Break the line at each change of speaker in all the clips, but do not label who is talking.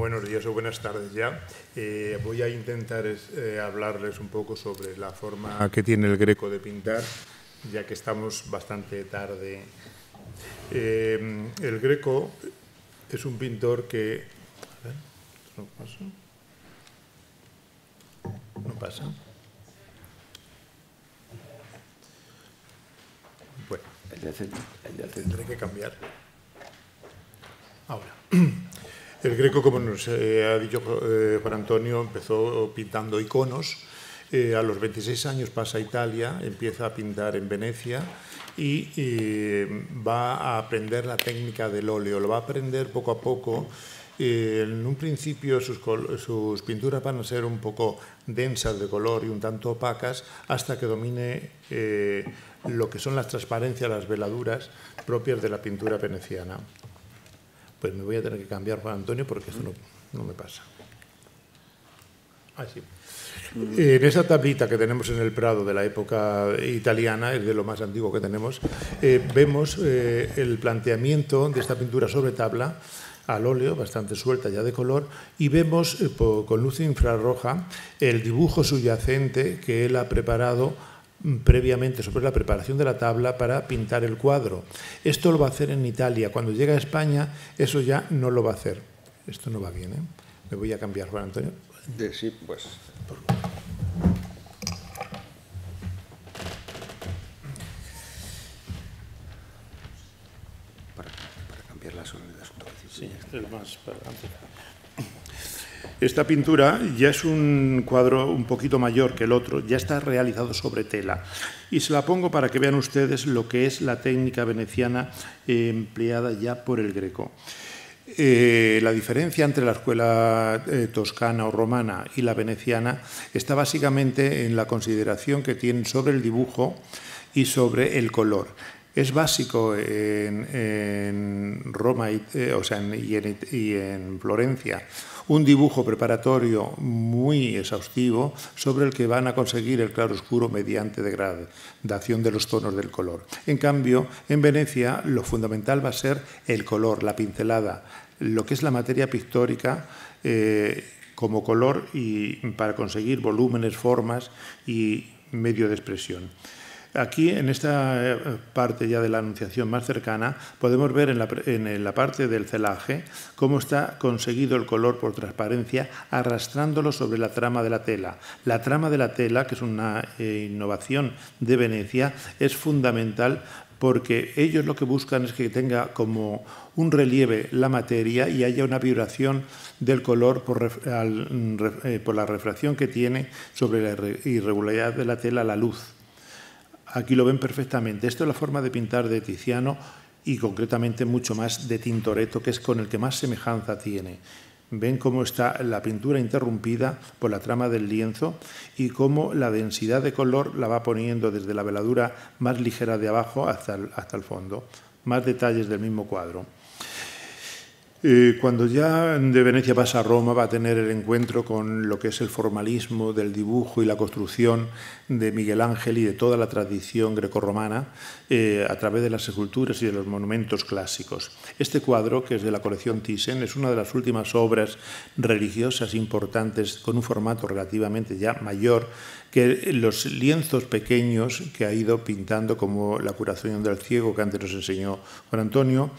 Buenos días o buenas tardes ya. Eh, voy a intentar eh, hablarles un poco sobre la forma que tiene el greco de pintar, ya que estamos bastante tarde. Eh, el greco es un pintor que... A ver, ¿no pasa? ¿No pasa? Bueno, Tendré que cambiar. Ahora. El Greco, como nos eh, ha dicho eh, Juan Antonio, empezó pintando iconos. Eh, a los 26 años pasa a Italia, empieza a pintar en Venecia y, va a aprender la técnica del óleo. Lo va a aprender poco a poco. en un principio sus, pinturas van a ser un poco densas de color y un tanto opacas hasta que domine lo que son las transparencias, las veladuras propias de la pintura veneciana pues me voy a tener que cambiar Juan Antonio porque eso no, me pasa. Eh, en esa tablita que tenemos en el Prado de la época italiana, es de lo más antiguo que tenemos, eh, vemos eh, el planteamiento de esta pintura sobre tabla al óleo, bastante suelta ya de color, y vemos con luz infrarroja el dibujo subyacente que él ha preparado previamente sobre la preparación de la tabla para pintar el cuadro. Esto lo va a hacer en Italia. Cuando llega a España, eso ya no lo va a hacer. Esto no va bien, ¿eh? Me voy a cambiar, Juan Antonio. Sí, pues. Para, cambiar las sonoridad. Sí, este es más para esta pintura ya es un cuadro un poquito mayor que el otro, ya está realizado sobre tela. Y se la pongo para que vean ustedes lo que es la técnica veneciana eh, empleada ya por el greco. Eh, la diferencia entre la escuela eh, toscana o romana y la veneciana está básicamente en la consideración que tienen sobre el dibujo y sobre el color es básico en, Roma eh, y, en, Florencia un dibujo preparatorio muy exhaustivo sobre el que van a conseguir el claro oscuro mediante degradación de los tonos del color. En cambio, en Venecia lo fundamental va a ser el color, la pincelada, lo que es la materia pictórica. Eh, como color y para conseguir volúmenes, formas y medio de expresión. Aquí, en esta eh, parte ya de la anunciación más cercana, podemos ver en la, parte del celaje cómo está conseguido el color por transparencia arrastrándolo sobre la trama de la tela. La trama de la tela, que es una eh, innovación de Venecia, es fundamental porque ellos lo que buscan es que tenga como un relieve la materia y haya una vibración del color por mm, eh, la refracción que tiene sobre la irregularidad de la tela la luz. Aquí lo ven perfectamente. Esto es la forma de pintar de Tiziano y concretamente mucho más de Tintoretto, que es con el que más semejanza tiene. Ven cómo está la pintura interrumpida por la trama del lienzo y cómo la densidad de color la va poniendo desde la veladura más ligera de abajo hasta hasta el fondo. Más detalles del mismo cuadro. Eh, cuando ya de Venecia pasa a Roma, va a tener el encuentro con lo que es el formalismo del dibujo y la construcción de Miguel Ángel y de toda la tradición grecorromana eh, a través de las esculturas y de los monumentos clásicos. Este cuadro, que es de la colección Thyssen, es una de las últimas obras religiosas importantes con un formato relativamente ya mayor que los lienzos pequeños que ha ido pintando como la curación del ciego que antes nos enseñó Juan Antonio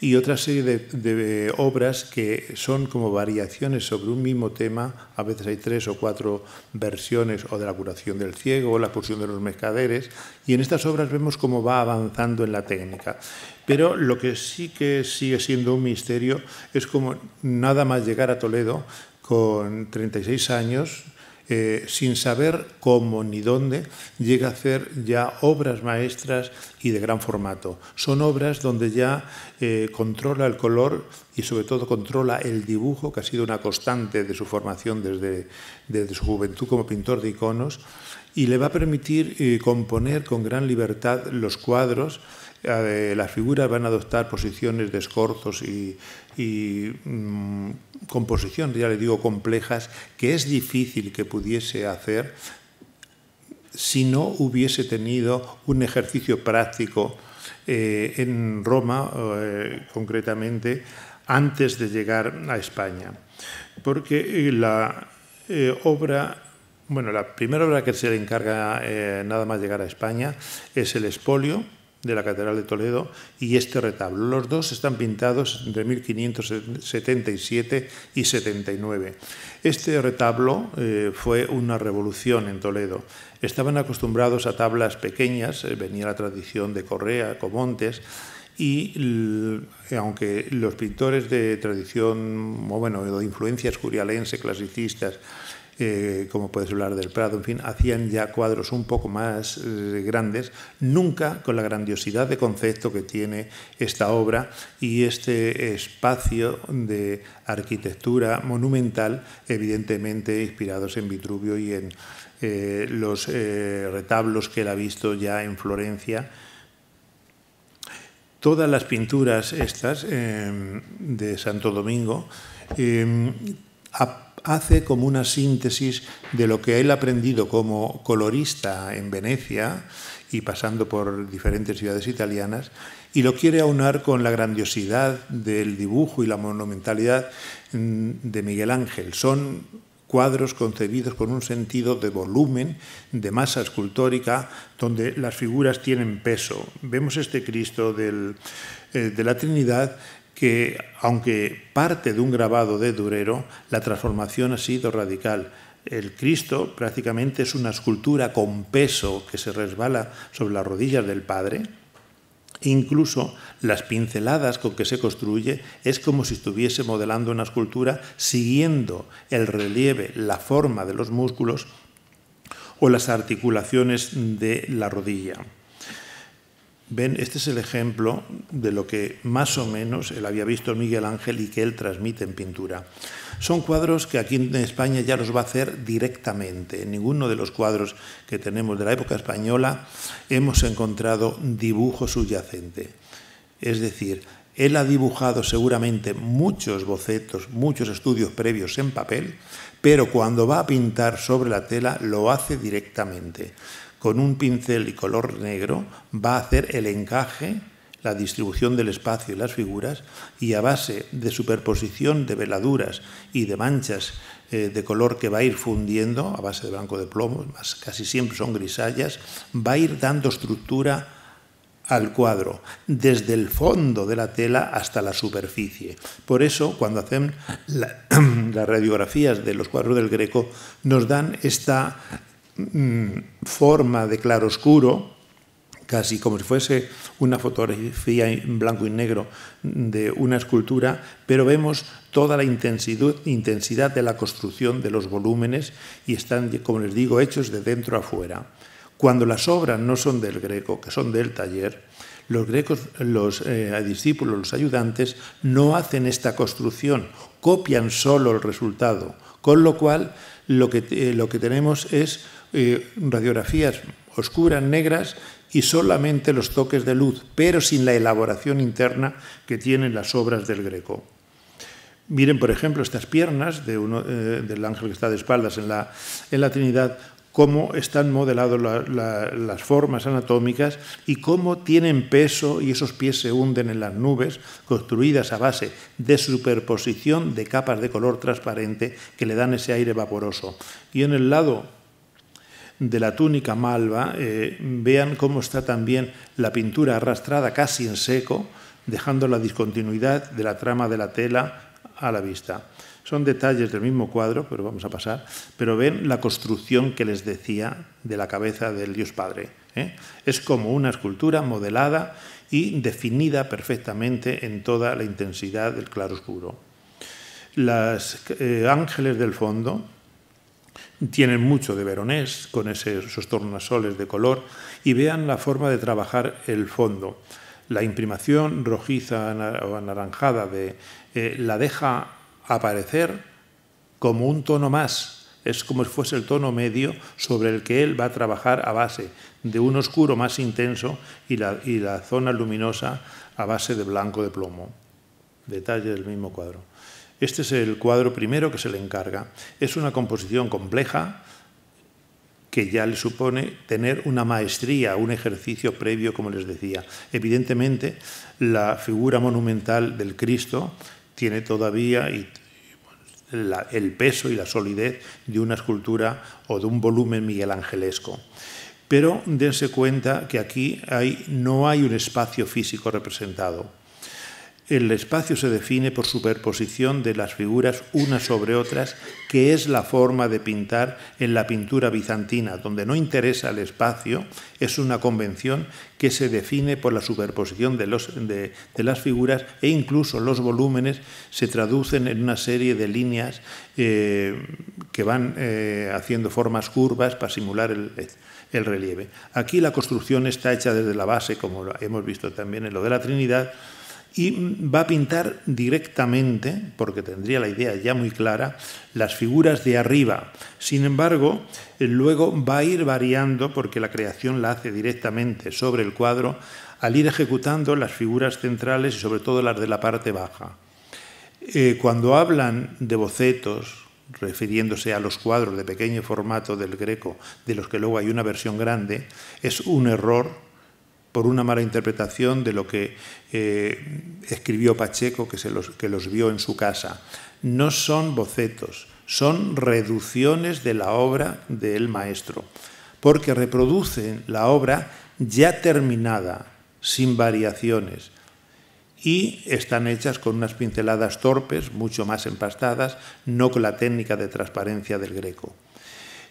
y otra serie de, obras que son como variaciones sobre un mismo tema, a veces hay tres o cuatro versiones o de la curación del ciego, o la expulsión de los mercaderes, y en estas obras vemos cómo va avanzando en la técnica. Pero lo que sí que sigue siendo un misterio es como nada más llegar a Toledo con 36 años, eh, sin saber cómo ni dónde, llega a hacer ya obras maestras y de gran formato. Son obras donde ya eh, controla el color y sobre todo controla el dibujo, que ha sido una constante de su formación desde, su juventud como pintor de iconos, y le va a permitir eh, componer con gran libertad los cuadros las figuras van a adoptar posiciones de escorzos y, mm, composición, ya le digo, complejas, que es difícil que pudiese hacer si no hubiese tenido un ejercicio práctico eh, en Roma, eh, concretamente, antes de llegar a España. Porque eh, la obra, bueno, la primera obra que se le encarga nada más llegar a España es El Espolio, de la Catedral de Toledo y este retablo. Los dos están pintados entre 1577 y 79. Este retablo eh, fue una revolución en Toledo. Estaban acostumbrados a tablas pequeñas, eh, venía la tradición de Correa, Comontes, y aunque los pintores de tradición, bueno, de influencias curialense, clasicistas, eh, como puedes hablar del Prado, en fin, hacían ya cuadros un poco más eh, grandes, nunca con la grandiosidad de concepto que tiene esta obra y este espacio de arquitectura monumental, evidentemente inspirados en Vitruvio y en eh, los retablos que él ha visto ya en Florencia. Todas las pinturas estas em, de Santo Domingo em, hace como una síntesis de lo que él ha aprendido como colorista en Venecia y pasando por diferentes ciudades italianas, y lo quiere aunar con la grandiosidad del dibujo y la monumentalidad mm, de Miguel Ángel. Son cuadros concebidos con un sentido de volumen, de masa escultórica, donde las figuras tienen peso. Vemos este Cristo eh, de la Trinidad que, aunque parte de un grabado de Durero, la transformación ha sido radical. El Cristo prácticamente es una escultura con peso que se resbala sobre las rodillas del Padre. Incluso las pinceladas con que se construye es como si estuviese modelando una escultura siguiendo el relieve, la forma de los músculos o las articulaciones de la rodilla este es el ejemplo de lo que más o menos él había visto Miguel Ángel y que él transmite en pintura. Son cuadros que aquí en España ya los va a hacer directamente. En ninguno de los cuadros que tenemos de la época española hemos encontrado dibujo subyacente. Es decir, él ha dibujado seguramente muchos bocetos, muchos estudios previos en papel, pero cuando va a pintar sobre la tela lo hace directamente con un pincel y color negro va a hacer el encaje, la distribución del espacio y las figuras, y a base de superposición de veladuras y de manchas eh, de color que va a ir fundiendo, a base de blanco de plomo, casi siempre son grisallas, va a ir dando estructura al cuadro, desde el fondo de la tela hasta la superficie. Por eso, cuando hacen las radiografías de los cuadros del Greco, nos dan esta Mm, forma de claroscuro, casi como si fuese una fotografía en blanco y negro de una escultura, pero vemos toda la intensidad de la construcción de los volúmenes y están, como les digo, hechos de dentro a fuera. Cuando las obras no son del greco, que son del taller, los grecos, los eh, discípulos, los ayudantes, no hacen esta construcción, copian solo el resultado con lo cual, lo que, eh, tenemos es eh, radiografías oscuras, negras, y solamente los toques de luz, pero sin la elaboración interna que tienen las obras del Greco. Miren, por ejemplo, estas piernas eh, del ángel que está de espaldas en la, en la Trinidad cómo están modeladas las formas anatómicas y cómo tienen peso y esos pies se hunden en las nubes construidas a base de superposición de capas de color transparente que le dan ese aire vaporoso. Y en el lado de la túnica malva, eh, vean cómo está también la pintura arrastrada casi en seco, dejando la discontinuidad de la trama de la tela a la vista. Son detalles del mismo cuadro, pero vamos a pasar. Pero ven la construcción que les decía de la cabeza del Dios Padre. ¿eh? Es como una escultura modelada y definida perfectamente en toda la intensidad del claroscuro. Las eh, ángeles del fondo tienen mucho de veronés con esos tornasoles de color y vean la forma de trabajar el fondo. La imprimación rojiza o anaranjada de, eh, la deja aparecer como un tono más. Es como si fuese el tono medio sobre el que él va a trabajar a base de un oscuro más intenso y la, zona luminosa a base de blanco de plomo. Detalle del mismo cuadro. Este es el cuadro primero que se le encarga. Es una composición compleja, que ya le supone tener una maestría, un ejercicio previo, como les decía. Evidentemente, la figura monumental del Cristo tiene todavía el peso y la solidez de una escultura o de un volumen miguelangelesco. Pero dense cuenta que aquí no hay un espacio físico representado. El espacio se define por superposición de las figuras unas sobre otras, que es la forma de pintar en la pintura bizantina, donde no interesa el espacio, es una convención que se define por la superposición de, las figuras e incluso los volúmenes se traducen en una serie de líneas eh, que van eh, haciendo formas curvas para simular el, el relieve. Aquí la construcción está hecha desde la base, como hemos visto también en lo de la Trinidad, y va a pintar directamente, porque tendría la idea ya muy clara, las figuras de arriba. Sin embargo, luego va a ir variando, porque la creación la hace directamente sobre el cuadro, al ir ejecutando las figuras centrales y sobre todo las de la parte baja. Eh, cuando hablan de bocetos, refiriéndose a los cuadros de pequeño formato del greco, de los que luego hay una versión grande, es un error por una mala interpretación de lo que eh, escribió Pacheco, que los vio en su casa. No son bocetos, son reducciones de la obra del maestro, porque reproducen la obra ya terminada, sin variaciones, y están hechas con unas pinceladas torpes, mucho más empastadas, no con la técnica de transparencia del greco.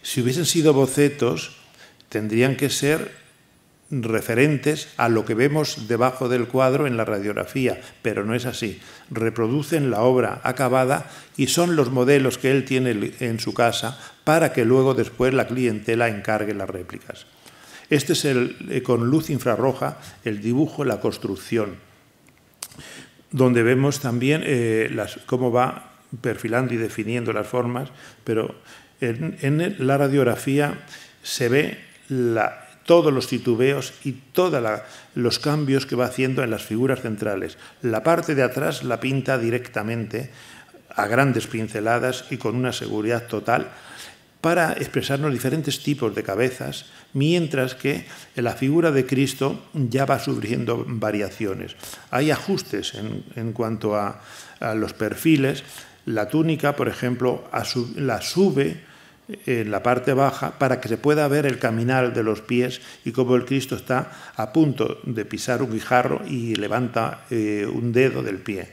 Si hubiesen sido bocetos, tendrían que ser referentes a lo que vemos debajo del cuadro en la radiografía, pero no es así. Reproducen la obra acabada y son los modelos que él tiene en su casa para que luego después la clientela encargue las réplicas. Este es el, eh, con luz infrarroja el dibujo, la construcción, donde vemos también eh, cómo va perfilando y definiendo las formas, pero en la radiografía se ve la, todos los titubeos y todos los cambios que va haciendo en las figuras centrales. La parte de atrás la pinta directamente a grandes pinceladas y con una seguridad total para expresarnos diferentes tipos de cabezas, mientras que en la figura de Cristo ya va sufriendo variaciones. Hay ajustes en, cuanto a, los perfiles. La túnica, por ejemplo, la sube en la parte baja para que se pueda ver el caminal de los pies y cómo el Cristo está a punto de pisar un guijarro y levanta eh, un dedo del pie.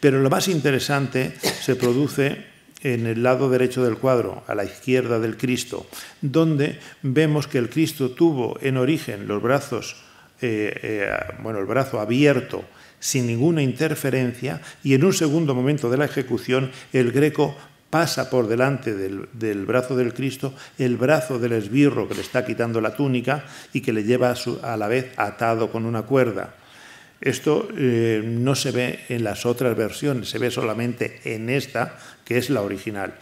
Pero lo más interesante se produce en el lado derecho del cuadro, a la izquierda del Cristo, donde vemos que el Cristo tuvo en origen los brazos, eh, eh, bueno, el brazo abierto, sin ninguna interferencia y en un segundo momento de la ejecución el greco pasa por delante del, brazo del Cristo el brazo del esbirro que le está quitando la túnica y que le lleva a, la vez atado con una cuerda. Esto eh, no se ve en las otras versiones, se ve solamente en esta, que es la original.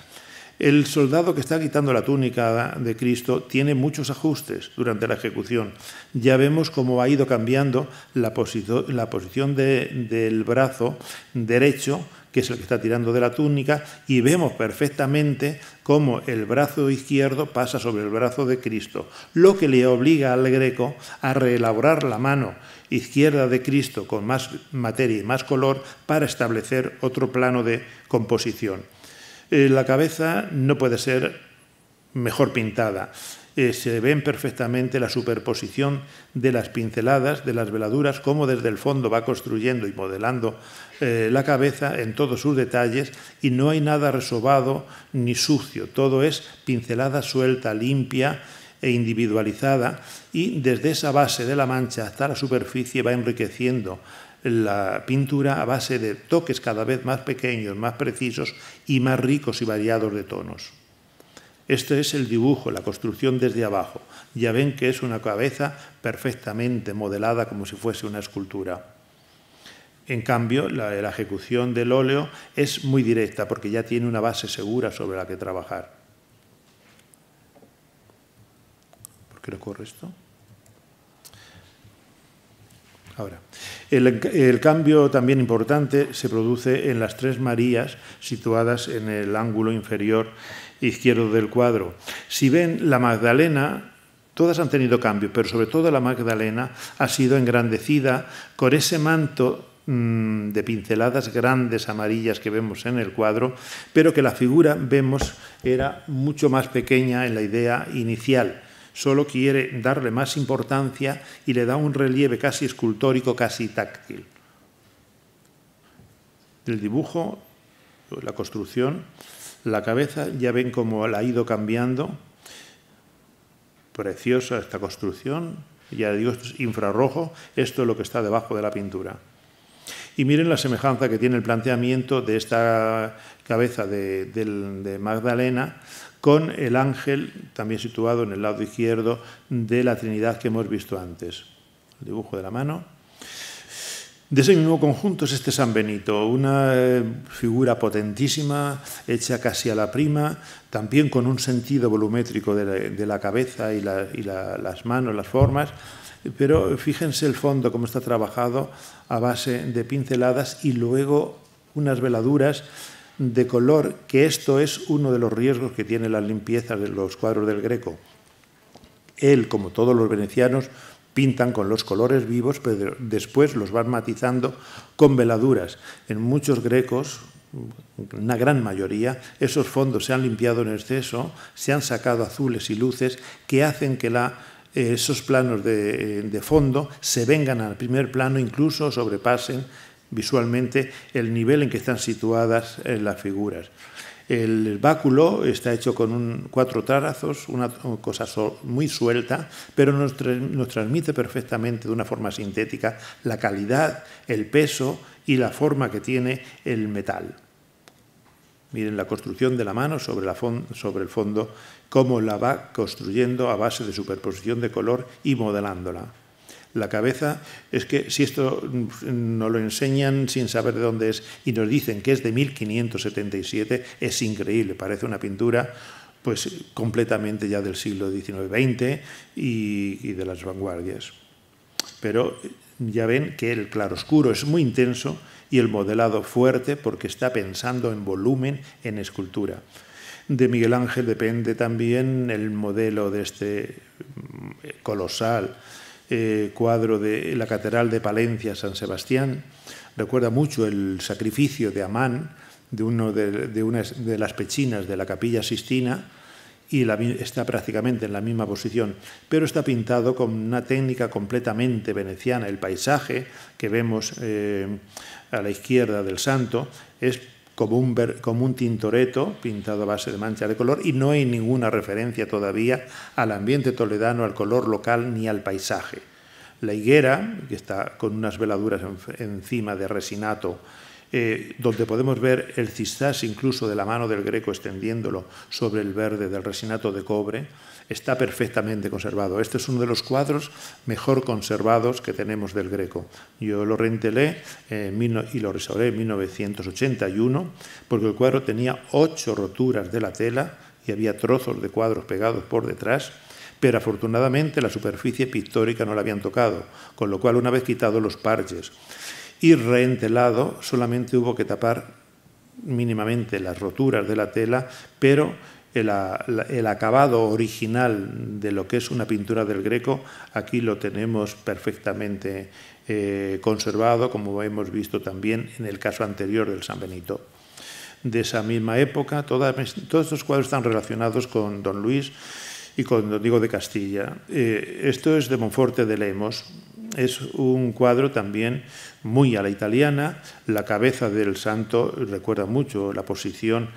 El soldado que está quitando la túnica de Cristo tiene muchos ajustes durante la ejecución. Ya vemos cómo ha ido cambiando la, posición, del brazo derecho que es el que está tirando de la túnica, y vemos perfectamente cómo el brazo izquierdo pasa sobre el brazo de Cristo, lo que le obliga al greco a reelaborar la mano izquierda de Cristo con más materia y más color para establecer otro plano de composición. Eh, la cabeza no puede ser mejor pintada. Eh, se ven perfectamente la superposición de las pinceladas, de las veladuras, cómo desde el fondo va construyendo y modelando eh, la cabeza en todos sus detalles y no hay nada resobado ni sucio, todo es pincelada suelta, limpia e individualizada y desde esa base de la mancha hasta la superficie va enriqueciendo la pintura a base de toques cada vez más pequeños, más precisos y más ricos y variados de tonos. Este es el dibujo, la construcción desde abajo. Ya ven que es una cabeza perfectamente modelada como si fuese una escultura. En cambio, la, ejecución del óleo es muy directa porque ya tiene una base segura sobre la que trabajar. ¿Por qué no corre esto? Ahora, el, el, cambio también importante se produce en las tres Marías situadas en el ángulo inferior izquierdo del cuadro. Si ven la Magdalena, todas han tenido cambio. pero sobre todo la Magdalena ha sido engrandecida con ese manto mm, de pinceladas grandes amarillas que vemos en el cuadro, pero que la figura, vemos, era mucho más pequeña en la idea inicial solo quiere darle más importancia y le da un relieve casi escultórico, casi táctil. Del dibujo, la construcción, la cabeza ya ven cómo la ha ido cambiando. Preciosa esta construcción. Ya digo, es infrarrojo. Esto es lo que está debajo de la pintura. Y miren la semejanza que tiene el planteamiento de esta cabeza de, Magdalena con el ángel, también situado en el lado izquierdo, de la Trinidad que hemos visto antes. El dibujo de la mano de ese mismo conjunto es este San Benito, una eh, figura potentísima, hecha casi a la prima, también con un sentido volumétrico de la, cabeza y, las manos, las formas, pero fíjense el fondo, cómo está trabajado a base de pinceladas y luego unas veladuras de color, que esto es uno de los riesgos que tiene la limpieza de los cuadros del Greco. Él, como todos los venecianos, pintan con los colores vivos, pero después los van matizando con veladuras. En muchos grecos, una gran mayoría, esos fondos se han limpiado en exceso, se han sacado azules y luces que hacen que eh, esos planos de, de fondo se vengan al primer plano, incluso sobrepasen visualmente el nivel en que están situadas eh, las figuras. El báculo está hecho con cuatro trazos, una cosa muy suelta, pero nos, transmite perfectamente de una forma sintética la calidad, el peso y la forma que tiene el metal. Miren la construcción de la mano sobre, el fondo, cómo la va construyendo a base de superposición de color y modelándola la cabeza, es que si esto mm, nos lo enseñan sin saber de dónde es y nos dicen que es de 1577, es increíble, parece una pintura pues completamente ya del siglo XIX-XX y, y de las vanguardias. Pero eh, ya ven que el claroscuro es muy intenso y el modelado fuerte porque está pensando en volumen, en escultura. De Miguel Ángel depende también el modelo de este mm, eh, colosal eh, cuadro de la Catedral de Palencia, San Sebastián. Recuerda mucho el sacrificio de Amán, de, uno de, una de las pechinas de la capilla Sistina, y está prácticamente en la misma posición, pero está pintado con una técnica completamente veneciana. El paisaje que vemos eh, a la izquierda del santo es como un, como un pintado a base de mancha de color y no hay ninguna referencia todavía al ambiente toledano, al color local ni al paisaje. La higuera, que está con unas veladuras encima de resinato, eh, donde podemos ver el cistás incluso de la mano del greco extendiéndolo sobre el verde del resinato de cobre, está perfectamente conservado. Este es uno de los cuadros mejor conservados que tenemos del Greco. Yo lo rentelé eh, y lo restauré en 1981 porque el cuadro tenía ocho roturas de la tela y había trozos de cuadros pegados por detrás pero afortunadamente la superficie pictórica no la habían tocado, con lo cual una vez quitados los parches y reentelado solamente hubo que tapar mínimamente las roturas de la tela, pero el, acabado original de lo que es una pintura del Greco, aquí lo tenemos perfectamente eh, conservado, como hemos visto también en el caso anterior del San Benito. De esa misma época, todos estos cuadros están relacionados con Don Luis y con Don Diego de Castilla. Eh, esto es de Monforte de Lemos. Es un cuadro también muy a la italiana. La cabeza del santo recuerda mucho la posición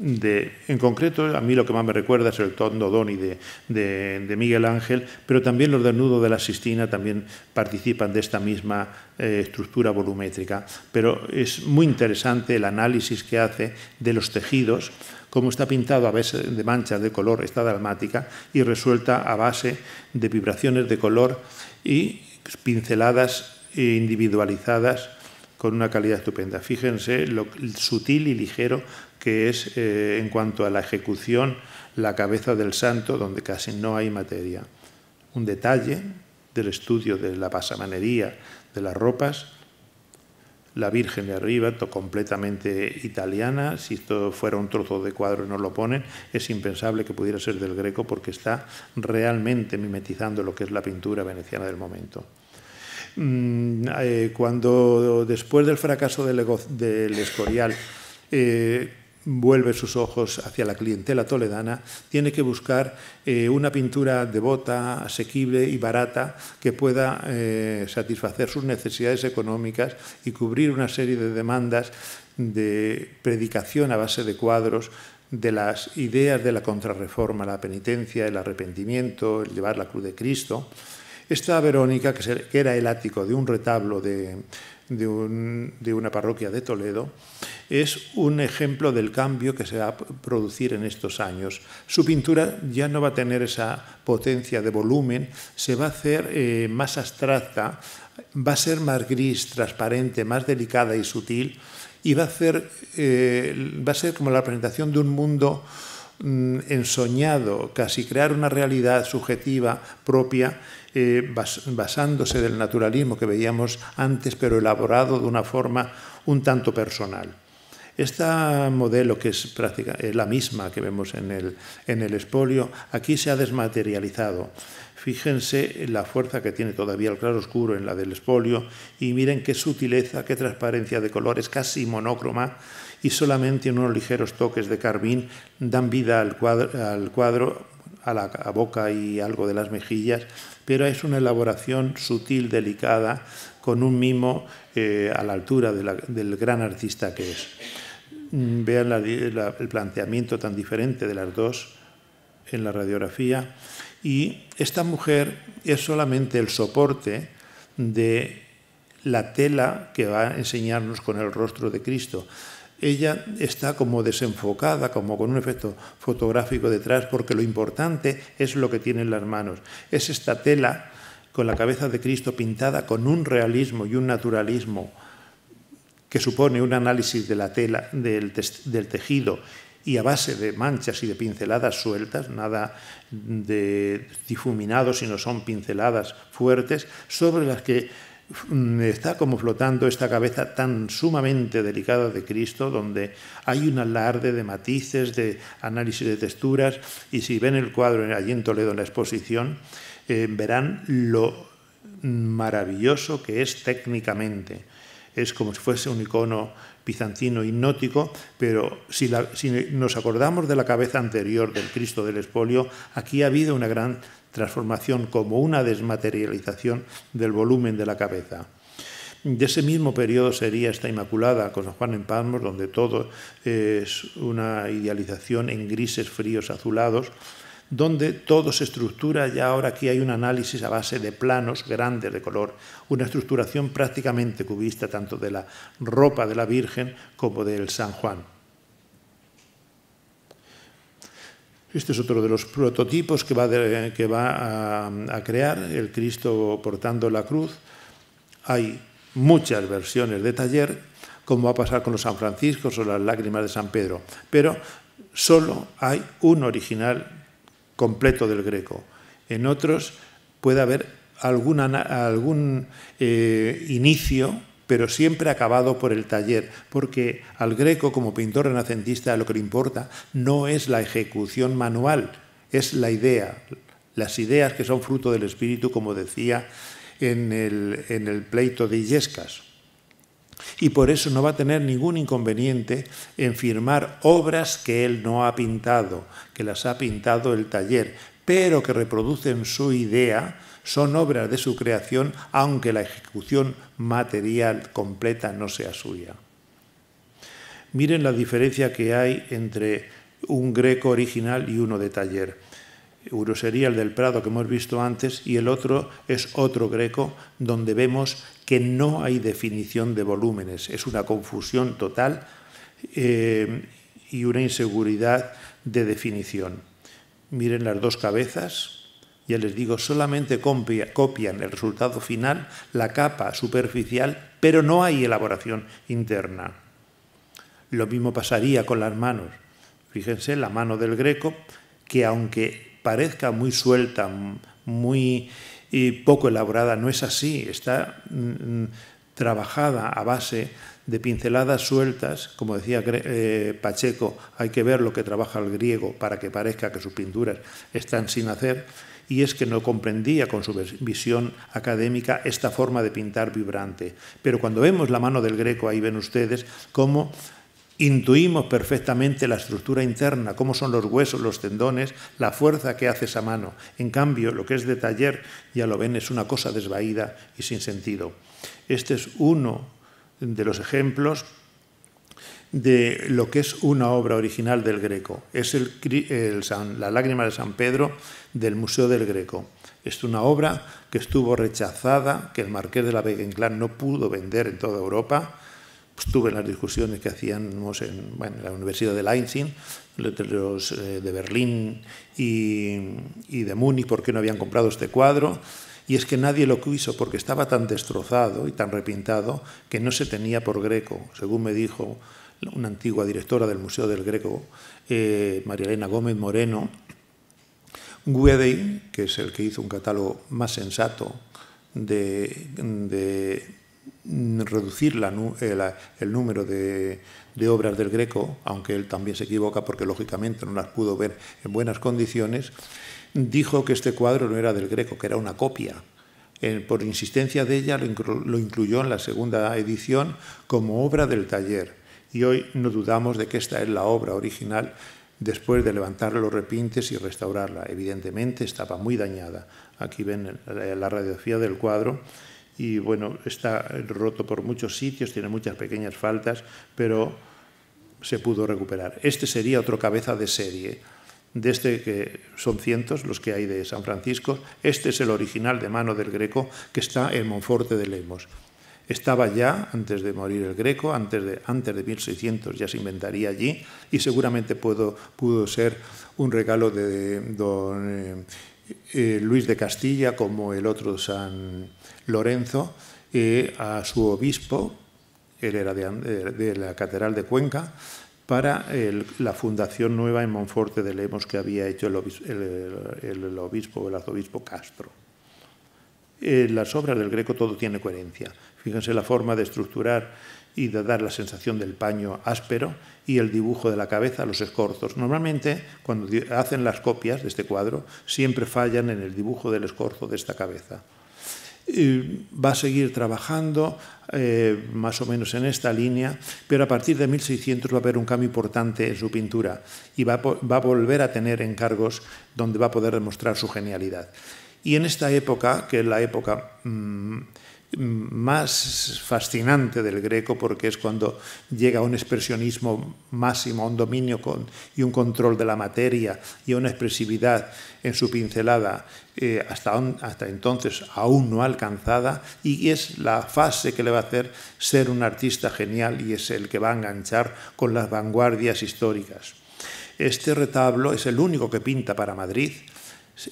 en concreto, a mí lo que más me recuerda es el tondo Doni de, de, Miguel Ángel, pero también los desnudos de la Sistina también participan de esta misma eh, estructura volumétrica. Pero es muy interesante el análisis que hace de los tejidos, cómo está pintado a veces de manchas de color, está dalmática, y resuelta a base de vibraciones de color y pinceladas e individualizadas con una calidad estupenda. Fíjense lo sutil y ligero que es eh, en cuanto a la ejecución, la cabeza del santo, donde casi no hay materia. Un detalle del estudio de la pasamanería de las ropas, la Virgen de arriba, completamente italiana, si esto fuera un trozo de cuadro y no lo ponen, es impensable que pudiera ser del greco porque está realmente mimetizando lo que es la pintura veneciana del momento mm, eh, cuando después del fracaso del, Escorial, eh, vuelve sus ojos hacia la clientela toledana, tiene que buscar eh, una pintura devota, asequible y barata que pueda eh, satisfacer sus necesidades económicas y cubrir una serie de demandas de predicación a base de cuadros de las ideas de la contrarreforma, la penitencia, el arrepentimiento, el llevar la cruz de Cristo. Esta Verónica, que era el ático de un retablo de, de, una parroquia de Toledo, es un ejemplo del cambio que se va a producir en estos años. Su pintura ya no va a tener esa potencia de volumen, se va a hacer eh, más abstracta, va a ser más gris, transparente, más delicada y sutil, y va a, eh, va a ser como la presentación de un mundo mm, ensoñado, casi crear una realidad subjetiva propia eh, basándose del naturalismo que veíamos antes, pero elaborado de una forma un tanto personal. Este modelo, que es, práctica, eh, la misma que vemos en el, en el espolio, aquí se ha desmaterializado. Fíjense la fuerza que tiene todavía el claro oscuro en la del espolio y miren qué sutileza, qué transparencia de colores, casi monócroma, y solamente unos ligeros toques de carmín dan vida al cuadro, a la boca y algo de las mejillas pero es una elaboración sutil, delicada, con un mimo eh, a la altura del gran artista que es. Mm, vean el planteamiento tan diferente de las dos en la radiografía. Y esta mujer es solamente el soporte de la tela que va a enseñarnos con el rostro de Cristo ella está como desenfocada, como con un efecto fotográfico detrás, porque lo importante es lo que tiene en las manos. Es esta tela con la cabeza de Cristo pintada con un realismo y un naturalismo que supone un análisis de la tela, del, tejido y a base de manchas y de pinceladas sueltas, nada de difuminado, sino son pinceladas fuertes, sobre las que Mm, está como flotando esta cabeza tan sumamente delicada de Cristo, donde hay un alarde de matices, de análisis de texturas, y si ven el cuadro allí en Toledo en la exposición, eh, verán lo maravilloso que es técnicamente. Es como si fuese un icono bizantino hipnótico, pero si, si nos acordamos de la cabeza anterior del Cristo del Espolio, aquí ha habido una gran transformación como una desmaterialización del volumen de la cabeza. De ese mismo periodo sería esta Inmaculada con San Juan en Palmos, donde todo es una idealización en grises fríos azulados, donde todo se estructura, y ahora aquí hay un análisis a base de planos grandes de color, una estructuración prácticamente cubista tanto de la ropa de la Virgen como del San Juan. Este es otro de los prototipos que va, que va a, crear, el Cristo portando la cruz. Hay muchas versiones de taller, como va a pasar con los San Francisco o las lágrimas de San Pedro, pero solo hay un original completo del greco. En otros puede haber alguna, algún eh, inicio pero siempre acabado por el taller, porque al greco como pintor renacentista lo que le importa no es la ejecución manual, es la idea, las ideas que son fruto del espíritu, como decía en el, pleito de Illescas. Y por eso no va a tener ningún inconveniente en firmar obras que él no ha pintado, que las ha pintado el taller, pero que reproducen su idea, son obras de su creación, aunque la ejecución material completa no sea suya. Miren la diferencia que hay entre un greco original y uno de taller. Uno sería el del Prado que hemos visto antes y el otro es otro greco donde vemos que no hay definición de volúmenes. Es una confusión total eh, y una inseguridad de definición. Miren las dos cabezas, ya les digo, solamente copian el resultado final, la capa superficial, pero no hay elaboración interna. Lo mismo pasaría con las manos. Fíjense, la mano del greco, que aunque parezca muy suelta, muy poco elaborada, no es así, está trabajada a base de pinceladas sueltas, como decía eh, Pacheco, hay que ver lo que trabaja el griego para que parezca que sus pinturas están sin hacer, y es que no comprendía con su visión académica esta forma de pintar vibrante. Pero cuando vemos la mano del Greco, ahí ven ustedes cómo intuimos perfectamente la estructura interna, cómo son los huesos, los tendones, la fuerza que hace esa mano. En cambio, lo que es de taller, ya lo ven, es una cosa desvaída y sin sentido. Este es uno de los ejemplos de lo que es una obra original del Greco. Es el, La lágrima de San Pedro del Museo del Greco. Es una obra que estuvo rechazada, que el marqués de la Vega Begenclán no pudo vender en toda Europa. Estuve pues en las discusiones que hacíamos en, la Universidad de Leipzig, los eh, de Berlín y, y de Múnich, porque no habían comprado este cuadro y es que nadie lo quiso porque estaba tan destrozado y tan repintado que no se tenía por greco, según me dijo una antigua directora del Museo del Greco, eh, María Elena Gómez Moreno, Guedey, que es el que hizo un catálogo más sensato de, reducir eh, el número de, de, obras del Greco, aunque él también se equivoca porque lógicamente no las pudo ver en buenas condiciones, dijo que este cuadro no era del Greco, que era una copia. Eh, por insistencia de ella lo, incluyó en la segunda edición como obra del taller y hoy no dudamos de que esta es la obra original después de levantar los repintes y restaurarla. Evidentemente estaba muy dañada. Aquí ven la radiografía del cuadro y bueno, está roto por muchos sitios, tiene muchas pequeñas faltas, pero se pudo recuperar. Este sería otro cabeza de serie. De este que son cientos los que hay de San Francisco, este es el original de mano del Greco que está en Monforte de Lemos. Estaba ya antes de morir el Greco, antes de, 1600 ya se inventaría allí y seguramente pudo, ser un regalo de don eh, eh, Luis de Castilla como el otro San Lorenzo eh, a su obispo, él era de, la Catedral de Cuenca, para la fundación nueva en Monforte de Lemos que había hecho el, obispo, el arzobispo Castro. las obras del Greco todo tiene coherencia. Fíjense la forma de estructurar y de dar la sensación del paño áspero y el dibujo de la cabeza, los escorzos. Normalmente, cuando hacen las copias de este cuadro, siempre fallan en el dibujo del escorzo de esta cabeza. va a seguir trabajando eh, más o menos en esta línea, pero a partir de 1600 va a haber un cambio importante en su pintura y va a, volver a tener encargos donde va a poder demostrar su genialidad. Y en esta época, que es la época... Mm, más fascinante del greco porque es cuando llega a un expresionismo máximo, un dominio y un control de la materia y una expresividad en su pincelada eh, hasta, hasta entonces aún no alcanzada y es la fase que le va a hacer ser un artista genial y es el que va a enganchar con las vanguardias históricas. Este retablo es el único que pinta para Madrid,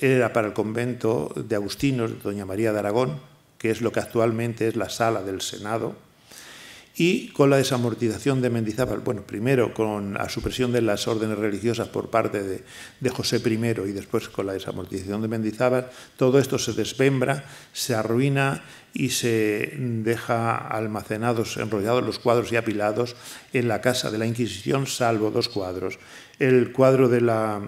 era para el convento de Agustinos Doña María de Aragón, que es lo que actualmente es la sala del Senado, y con la desamortización de Mendizábal. Bueno, primero con la supresión de las órdenes religiosas por parte de, José I y después con la desamortización de Mendizábal, todo esto se desmembra, se arruina y se deja almacenados, enrollados los cuadros y apilados en la casa de la Inquisición, salvo dos cuadros. El cuadro de la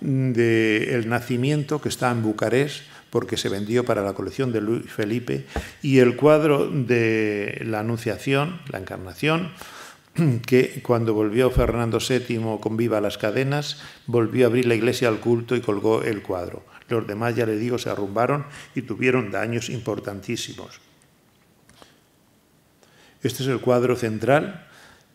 del nacimiento que está en Bucarest porque se vendió para la colección de Luis Felipe, y el cuadro de la Anunciación, la Encarnación, que cuando volvió Fernando VII con viva las cadenas, volvió a abrir la iglesia al culto y colgó el cuadro. Los demás, ya le digo, se arrumbaron y tuvieron daños importantísimos. Este es el cuadro central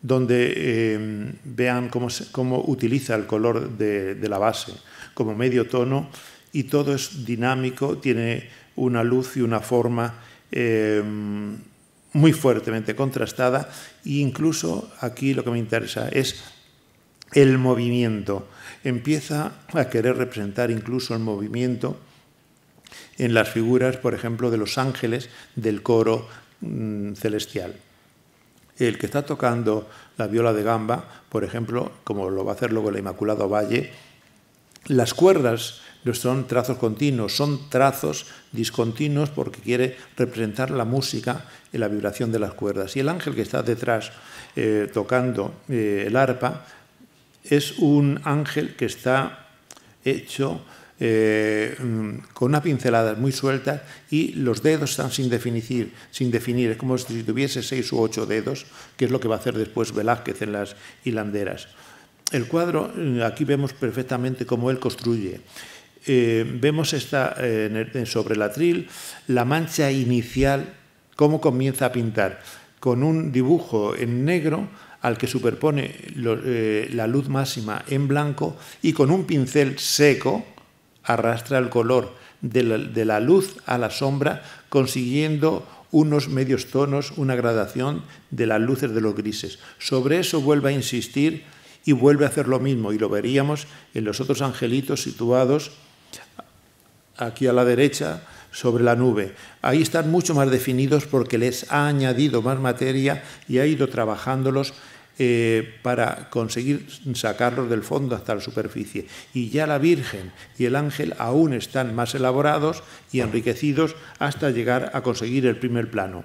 donde eh, vean cómo, utiliza el color de la base como medio tono y todo es dinámico, tiene una luz y una forma eh, muy fuertemente contrastada e incluso aquí lo que me interesa es el movimiento. Empieza a querer representar incluso el movimiento en las figuras, por ejemplo, de los ángeles del coro mm, celestial. El que está tocando la viola de gamba, por ejemplo, como lo va a hacer luego el Inmaculado Valle, las cuerdas ...pero son trazos continuos, son trazos discontinuos porque quiere representar la música y la vibración de las cuerdas. Y el ángel que está detrás eh, tocando eh, el arpa es un ángel que está hecho eh, mm, con unas pinceladas muy sueltas y los dedos están sin definir, sin definir. Es como si tuviese seis u ocho dedos, que es lo que va a hacer después Velázquez en las hilanderas. El cuadro, mm, aquí vemos perfectamente cómo él construye. Eh, vemos esta, eh, sobre el atril la mancha inicial, cómo comienza a pintar, con un dibujo en negro al que superpone eh, la luz máxima en blanco y con un pincel seco arrastra el color de la luz a la sombra, consiguiendo unos medios tonos, una gradación de las luces de los grises. Sobre eso vuelve a insistir y vuelve a hacer lo mismo, y lo veríamos en los otros angelitos situados aquí a la derecha, sobre la nube. Ahí están mucho más definidos porque les ha añadido más materia y ha ido trabajándolos eh, para conseguir sacarlos del fondo hasta la superficie. Y ya la Virgen y el ángel aún están más elaborados y enriquecidos hasta llegar a conseguir el primer plano.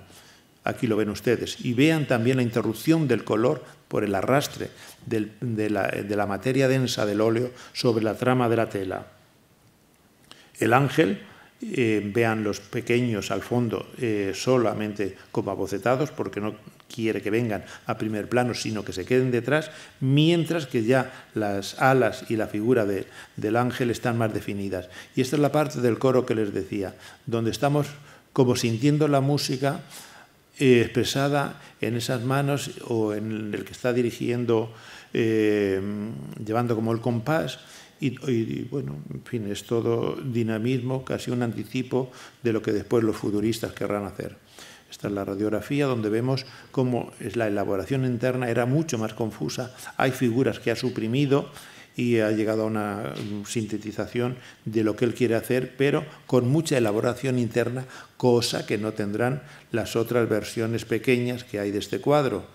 Aquí lo ven ustedes. Y vean también la interrupción del color por el arrastre de la materia densa del óleo sobre la trama de la tela. El ángel, eh, vean los pequeños al fondo eh, solamente como abocetados, porque no quiere que vengan a primer plano, sino que se queden detrás, mientras que ya las alas y la figura del ángel están más definidas. Y esta es la parte del coro que les decía, donde estamos como sintiendo la música eh, expresada en esas manos o en el que está dirigiendo, llevando como el compás y, bueno, en fin, es todo dinamismo, casi un anticipo de lo que después los futuristas querrán hacer. Esta es la radiografía donde vemos cómo la elaboración interna era mucho más confusa, hay figuras que ha suprimido y ha llegado a una mm, sintetización de lo que él quiere hacer, pero con mucha elaboración interna, cosa que no tendrán las otras versiones pequeñas que hay de este cuadro,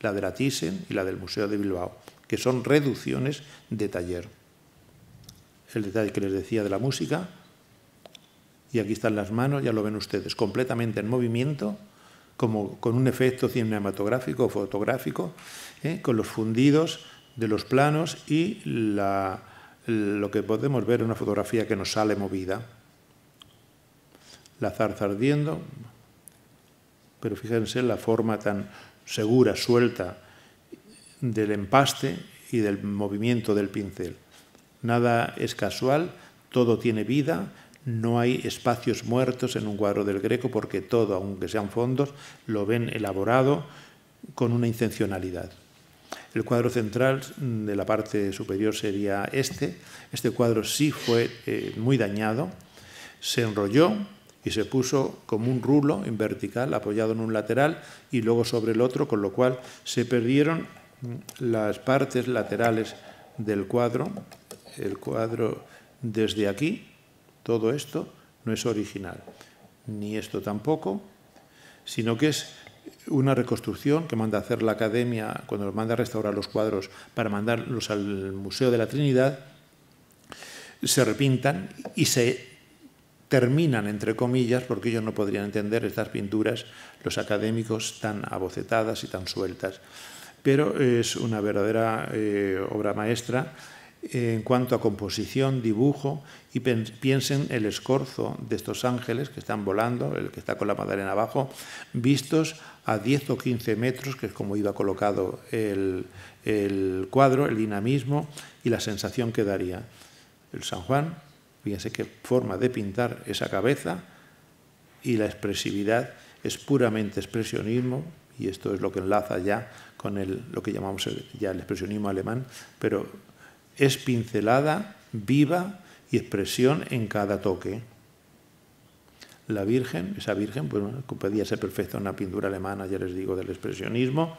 la de la Thyssen y la del Museo de Bilbao, que son reducciones de taller el detalle que les decía de la música. Y aquí están las manos, ya lo ven ustedes, completamente en movimiento, como con un efecto cinematográfico fotográfico, ¿eh? con los fundidos de los planos y lo que podemos ver es una fotografía que nos sale movida. La zarza ardiendo, pero fíjense la forma tan segura, suelta del empaste y del movimiento del pincel. Nada es casual, todo tiene vida, no hay espacios muertos en un cuadro del Greco porque todo, aunque sean fondos, lo ven elaborado con una intencionalidad. El cuadro central de la parte superior sería este. Este cuadro sí fue eh, muy dañado, se enrolló y se puso como un rulo en vertical, apoyado en un lateral y luego sobre el otro, con lo cual se perdieron mm, las partes laterales del cuadro el cuadro desde aquí, todo esto no es original, ni esto tampoco, sino que es una reconstrucción que manda a hacer la academia cuando nos manda a restaurar los cuadros para mandarlos al Museo de la Trinidad, se repintan y se terminan, entre comillas, porque ellos no podrían entender estas pinturas, los académicos, tan abocetadas y tan sueltas. Pero es una verdadera eh, obra maestra en cuanto a composición, dibujo, y piensen el escorzo de estos ángeles que están volando, el que está con la en abajo, vistos a 10 o 15 metros, que es como iba colocado el, el cuadro, el dinamismo y la sensación que daría. El San Juan, fíjense qué forma de pintar esa cabeza y la expresividad es puramente expresionismo, y esto es lo que enlaza ya con el, lo que llamamos ya el expresionismo alemán, pero es pincelada, viva y expresión en cada toque. La Virgen, esa Virgen, pues podía ser perfecta una pintura alemana, ya les digo, del expresionismo,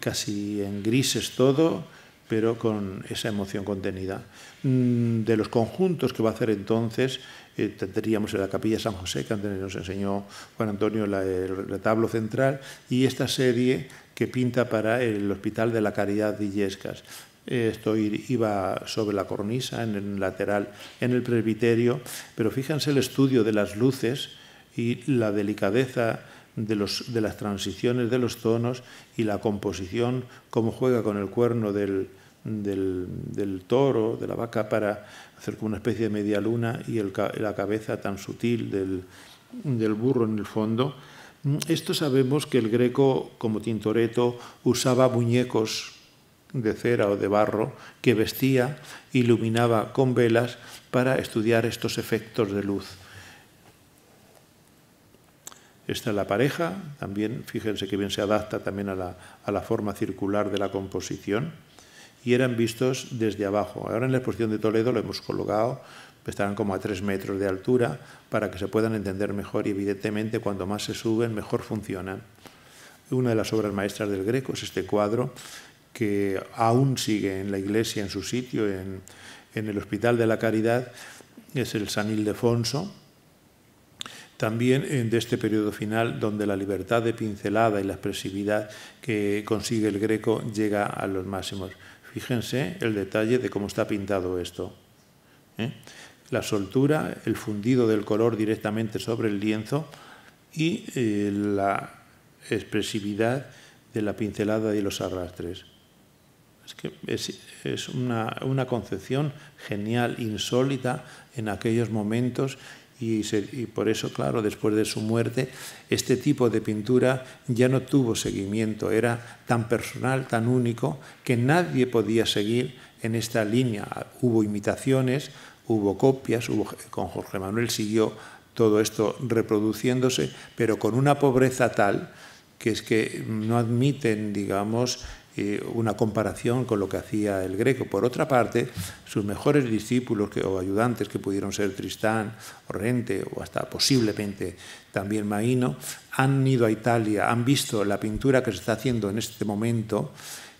casi en grises todo, pero con esa emoción contenida. Mm, de los conjuntos que va a hacer entonces, eh, tendríamos la capilla San José, que antes nos enseñó Juan Antonio el retablo central, y esta serie que pinta para el Hospital de la Caridad de Illescas esto iba sobre la cornisa, en el lateral, en el presbiterio, pero fíjense el estudio de las luces y la delicadeza de, los, de las transiciones de los tonos y la composición, cómo juega con el cuerno del, del, toro, de la vaca, para hacer como una especie de media luna y la cabeza tan sutil del, del burro en el fondo. Esto sabemos que el greco, como Tintoretto, usaba muñecos de cera o de barro que vestía, iluminaba con velas para estudiar estos efectos de luz. Esta es la pareja, también fíjense que bien se adapta también a la, a la forma circular de la composición, y eran vistos desde abajo. Ahora en la exposición de Toledo lo hemos colocado, estarán como a tres metros de altura para que se puedan entender mejor y evidentemente cuando más se suben mejor funcionan. Una de las obras maestras del Greco es este cuadro que aún sigue en la iglesia, en su sitio, en, el Hospital de la Caridad, es el San Ildefonso, también de este periodo final donde la libertad de pincelada y la expresividad que consigue el greco llega a los máximos. Fíjense el detalle de cómo está pintado esto. ¿eh? La soltura, el fundido del color directamente sobre el lienzo y eh, la expresividad de la pincelada y los arrastres. Es que es, una, concepción genial, insólita en aquellos momentos y, por eso, claro, después de su muerte, este tipo de pintura ya no tuvo seguimiento, era tan personal, tan único, que nadie podía seguir en esta línea. Hubo imitaciones, hubo copias, hubo, con Jorge Manuel siguió todo esto reproduciéndose, pero con una pobreza tal que es que no admiten, digamos, eh, una comparación con lo que hacía el greco. Por otra parte, sus mejores discípulos o ayudantes, que pudieron ser Tristán, o Rente o hasta posiblemente también Maíno, han ido a Italia, han visto la pintura que se está haciendo en este momento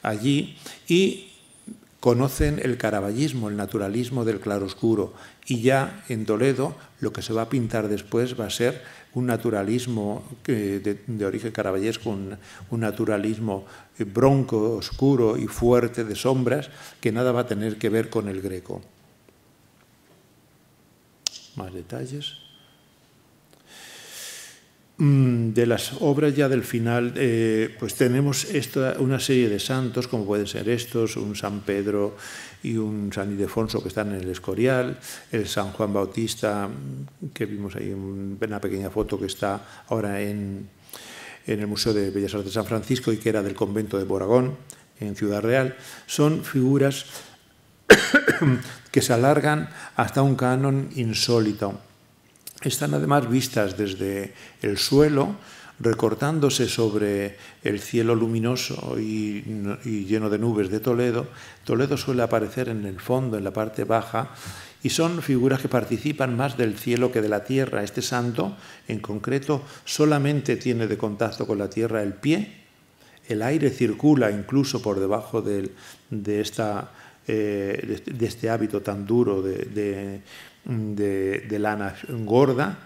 allí y conocen el caraballismo, el naturalismo del claroscuro. Y ya en Toledo lo que se va a pintar después va a ser un naturalismo de, origen caraballesco, un, naturalismo eh, bronco, oscuro y fuerte de sombras, que nada va a tener que ver con el greco. Más detalles. Mm, de las obras ya del final, eh, pues tenemos una serie de santos, como pueden ser estos, un San Pedro y un San Ildefonso que están en el Escorial, el San Juan Bautista, mm, que vimos ahí en una pequeña foto que está ahora en, en el Museo de Bellas Artes de San Francisco y que era del convento de Boragón, en Ciudad Real, son figuras que se alargan hasta un canon insólito están además vistas desde el suelo, recortándose sobre el cielo luminoso y, lleno de nubes de Toledo. Toledo suele aparecer en el fondo, en la parte baja, y son figuras que participan más del cielo que de la tierra. Este santo, en concreto, solamente tiene de contacto con la tierra el pie. El aire circula incluso por debajo esta, eh, este, de este hábito tan duro de, de, lana gorda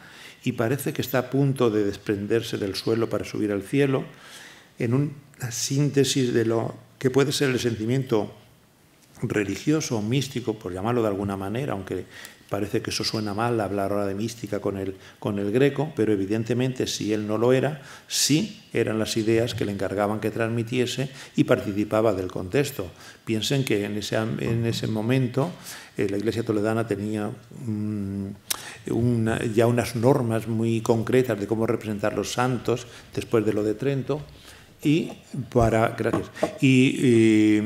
y parece que está a punto de desprenderse del suelo para subir al cielo, en una síntesis de lo que puede ser el sentimiento religioso o místico, por llamarlo de alguna manera, aunque Parece que eso suena mal hablar ahora de mística con el, con el greco, pero evidentemente si él no lo era, sí eran las ideas que le encargaban que transmitiese y participaba del contexto. Piensen que en ese, en ese momento eh, la Iglesia toledana tenía ya unas normas muy concretas de cómo representar los santos después de lo de Trento y para gracias y,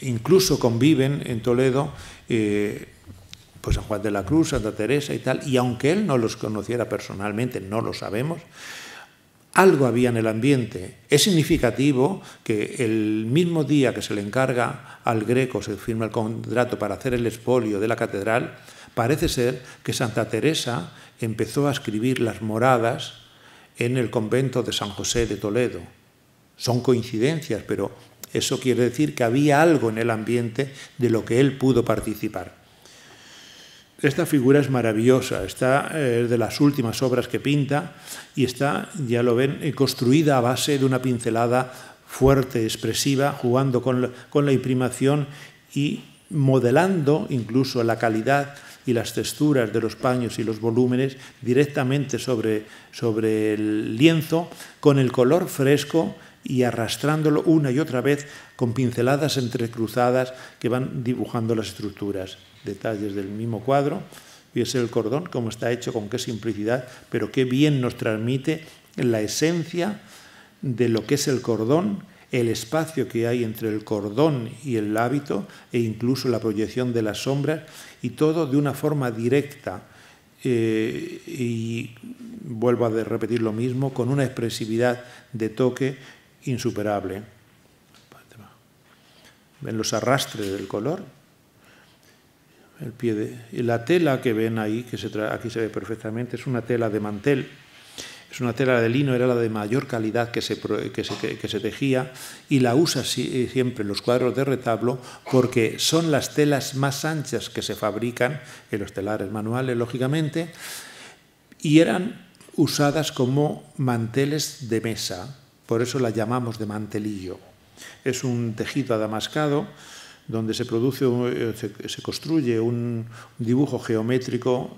incluso conviven en Toledo eh, pues, San Juan de la Cruz, Santa Teresa y tal, y aunque él no los conociera personalmente, no lo sabemos, algo había en el ambiente. Es significativo que el mismo día que se le encarga al Greco, se firma el contrato para hacer el expolio de la catedral, parece ser que Santa Teresa empezó a escribir las moradas en el convento de San José de Toledo. Son coincidencias, pero eso quiere decir que había algo en el ambiente de lo que él pudo participar. Esta figura es maravillosa, está eh, de las últimas obras que pinta y está, ya lo ven, eh, construida a base de una pincelada fuerte, expresiva, jugando con la, imprimación y modelando incluso la calidad y las texturas de los paños y los volúmenes directamente sobre el lienzo, con el color fresco y arrastrándolo una y otra vez con pinceladas entrecruzadas que van dibujando las estructuras detalles del mismo cuadro. es el cordón, cómo está hecho, con qué simplicidad, pero qué bien nos transmite la esencia de lo que es el cordón, el espacio que hay entre el cordón y el hábito, e incluso la proyección de las sombras, y todo de una forma directa. Eh, y vuelvo a repetir lo mismo, con una expresividad de toque insuperable. Ven los arrastres del color, el pie la tela que ven ahí, que se aquí se ve perfectamente, es una tela de mantel. Es una tela de lino, era la de mayor calidad que se, tejía y la usa eh, siempre los cuadros de retablo porque son las telas más anchas que se fabrican en los telares manuales, lógicamente, y eran usadas como manteles de mesa, por eso la llamamos de mantelillo. Es un tejido adamascado donde se, produce, eh, se, construye un dibujo geométrico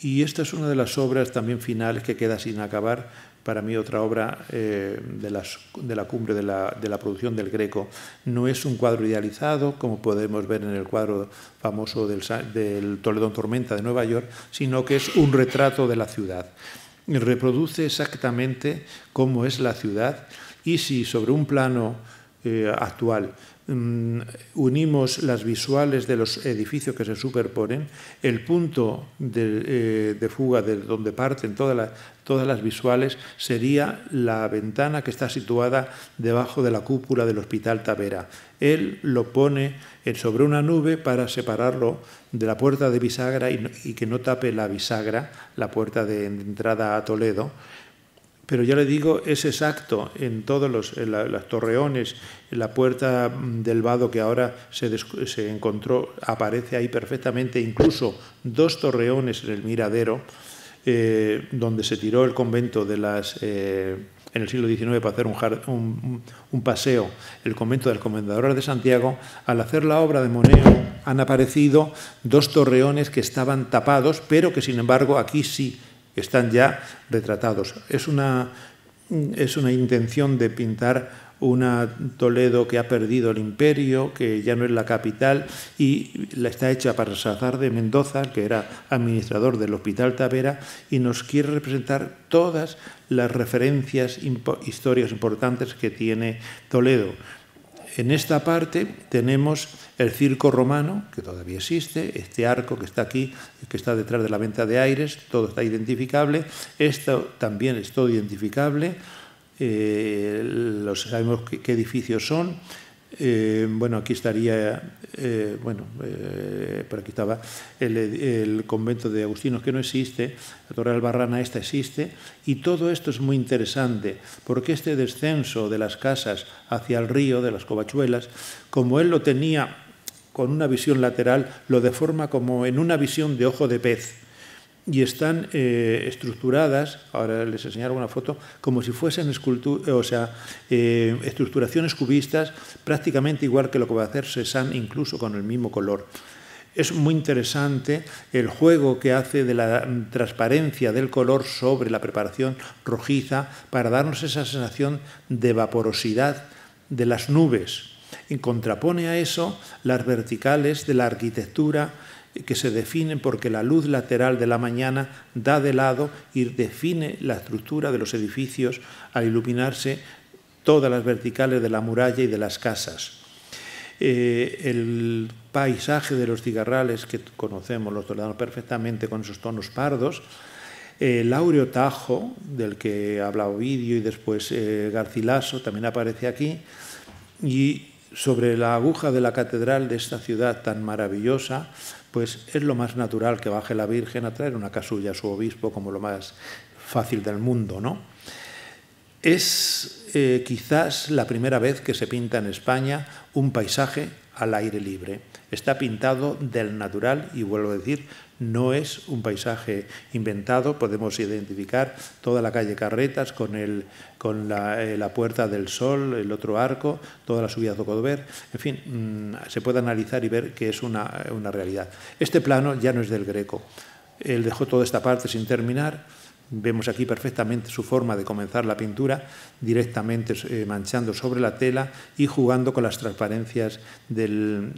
y esta es una de las obras también finales que queda sin acabar, para mí otra obra eh, de, la cumbre de la, producción del Greco. No es un cuadro idealizado, como podemos ver en el cuadro famoso del, Toledón Toledo Tormenta de Nueva York, sino que es un retrato de la ciudad. Reproduce exactamente cómo es la ciudad y si sobre un plano eh, actual Mm, unimos las visuales de los edificios que se superponen, el punto de, eh, fuga de donde parten todas las, visuales sería la ventana que está situada debajo de la cúpula del Hospital Tavera. Él lo pone sobre una nube para separarlo de la puerta de bisagra y que no tape la bisagra, la puerta de entrada a Toledo pero ya le digo, es exacto en todos los las torreones, la puerta mm, del vado que ahora se, encontró, aparece ahí perfectamente, incluso dos torreones en el miradero, eh, donde se tiró el convento de las... Eh, en el siglo XIX para hacer un, un, un, paseo, el convento de las Comendadoras de Santiago, al hacer la obra de Moneo han aparecido dos torreones que estaban tapados, pero que sin embargo aquí sí están ya retratados. Es una, intención de pintar una Toledo que ha perdido el imperio, que ya no es la capital, y la está hecha para Salazar de Mendoza, que era administrador del Hospital Tavera, y nos quiere representar todas las referencias, historias importantes que tiene Toledo. En esta parte tenemos el circo romano, que todavía existe, este arco que está aquí, que está detrás de la venta de aires, todo está identificable, esto también es todo identificable, eh, los sabemos qué edificios son, eh, bueno, aquí estaría, eh, bueno, eh, por aquí estaba el, convento de Agustinos que no existe, la Torre Albarrana esta existe, y todo esto es muy interesante, porque este descenso de las casas hacia el río, de las covachuelas, como él lo tenía con una visión lateral, lo deforma como en una visión de ojo de pez y están eh, estructuradas, ahora les enseñaré una foto, como si fuesen eh, o sea, eh, estructuraciones cubistas, prácticamente igual que lo que va a hacer Cézanne, incluso con el mismo color. Es muy interesante el juego que hace de la transparencia del color sobre la preparación rojiza para darnos esa sensación de vaporosidad de las nubes. Y contrapone a eso las verticales de la arquitectura que se definen porque la luz lateral de la mañana da de lado y define la estructura de los edificios al iluminarse todas las verticales de la muralla y de las casas. Eh, el paisaje de los cigarrales, que conocemos los toledanos perfectamente con esos tonos pardos, eh, el áureo tajo, del que habla Ovidio y después eh, Garcilaso, también aparece aquí, y sobre la aguja de la catedral de esta ciudad tan maravillosa, pues es lo más natural que baje la Virgen a traer una casulla a su obispo como lo más fácil del mundo, ¿no? Es eh, quizás la primera vez que se pinta en España un paisaje al aire libre. Está pintado del natural y vuelvo a decir, no es un paisaje inventado, podemos identificar toda la calle Carretas con, eh, la, Puerta del Sol, el otro arco, toda la subida de Zocodover, en fin, mm, se puede analizar y ver que es una, una realidad. Este plano ya no es del Greco, él dejó toda esta parte sin terminar, Vemos aquí perfectamente su forma de comenzar la pintura, directamente eh, manchando sobre la tela y jugando con las transparencias del,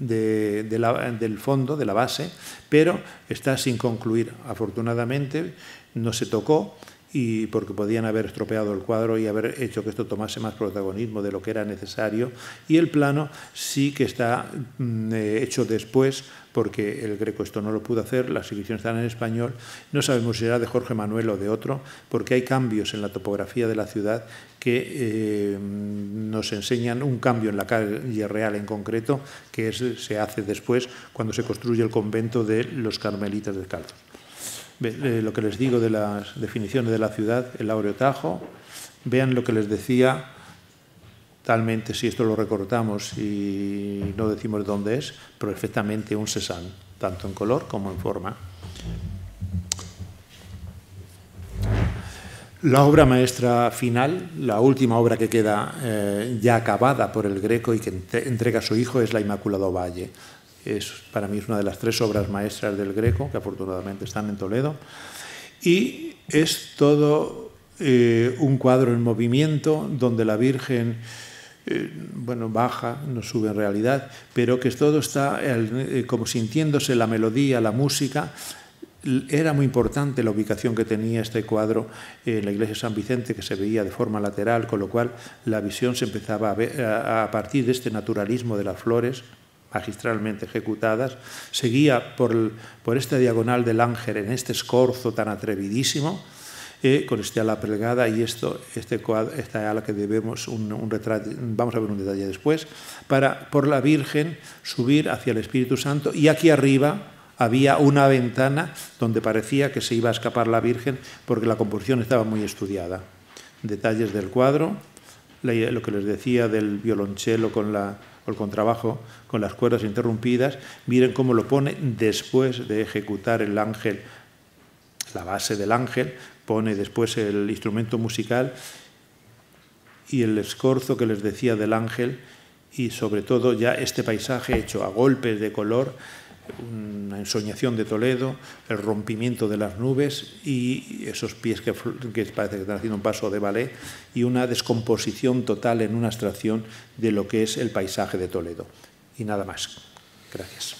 fondo, de la base, pero está sin concluir. Afortunadamente no se tocó y porque podían haber estropeado el cuadro y haber hecho que esto tomase más protagonismo de lo que era necesario. Y el plano sí que está mm, eh, hecho después, porque el greco esto no lo pudo hacer, las ediciones están en español. No sabemos si era de Jorge Manuel o de otro, porque hay cambios en la topografía de la ciudad que eh, mm, nos enseñan un cambio en la calle real en concreto, que se hace después cuando se construye el convento de los carmelitas descalzos. Eh, lo que les digo de las definiciones de la ciudad, el Aureotajo. Vean lo que les decía, talmente si esto lo recortamos y no decimos dónde es, perfectamente un sesán, tanto en color como en forma. La obra maestra final, la última obra que queda eh, ya acabada por el Greco y que entrega a su hijo es La Inmaculado Valle es, para mí es una de las tres obras maestras del Greco, que afortunadamente están en Toledo, y es todo eh, un cuadro en movimiento donde la Virgen... Eh, bueno, baja, no sube en realidad, pero que todo está eh, como sintiéndose la melodía, la música. Era muy importante la ubicación que tenía este cuadro en la iglesia de San Vicente, que se veía de forma lateral, con lo cual la visión se empezaba a partir de este naturalismo de las flores, magistralmente ejecutadas, seguía por, por esta diagonal del Ángel en este escorzo tan atrevidísimo, eh, con este ala plegada y esto, este esta ala que debemos un, un retrato, vamos a ver un detalle después, para por la Virgen subir hacia el Espíritu Santo y aquí arriba había una ventana donde parecía que se iba a escapar la Virgen porque la composición estaba muy estudiada. Detalles del cuadro, lo que les decía del violonchelo con la, con el contrabajo con las cuerdas interrumpidas. Miren cómo lo pone después de ejecutar el ángel, la base del ángel, pone después el instrumento musical y el escorzo que les decía del ángel y sobre todo ya este paisaje hecho a golpes de color una ensoñación de Toledo, el rompimiento de las nubes y esos pies que, parece que están haciendo un paso de ballet y una descomposición total en una abstracción de lo que es el paisaje de Toledo. Y nada más. Gracias.